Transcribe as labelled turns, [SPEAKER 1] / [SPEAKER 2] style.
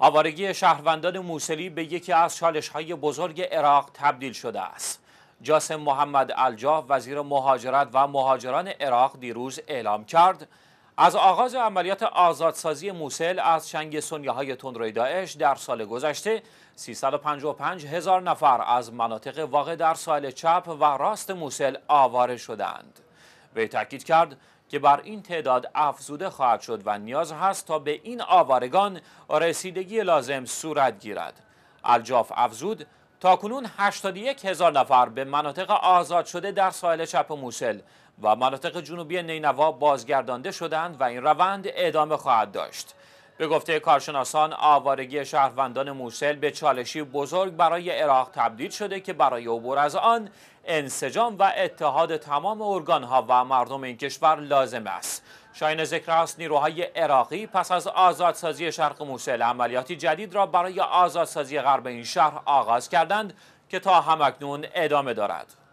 [SPEAKER 1] آوارگی شهروندان موسلی به یکی از های بزرگ عراق تبدیل شده است. جاسم محمد الجا وزیر مهاجرت و مهاجران عراق دیروز اعلام کرد از آغاز عملیات آزادسازی موسل از چنگ های تندروی داعش در سال گذشته 355 هزار نفر از مناطق واقع در سال چپ و راست موسل آواره شدند. وی تاکید کرد که بر این تعداد افزوده خواهد شد و نیاز هست تا به این آوارگان رسیدگی لازم صورت گیرد الجاف افزود تا کنون 81 هزار نفر به مناطق آزاد شده در ساحل چپ موسل و مناطق جنوبی نینوا بازگردانده شدند و این روند ادامه خواهد داشت به گفته کارشناسان آوارگی شهروندان موسل به چالشی بزرگ برای عراق تبدیل شده که برای عبور از آن انسجام و اتحاد تمام ارگانها و مردم این کشور لازم است شاین ذکر است نیروهای عراقی پس از آزادسازی شرق موسل عملیاتی جدید را برای آزادسازی غرب این شهر آغاز کردند که تا همکنون ادامه دارد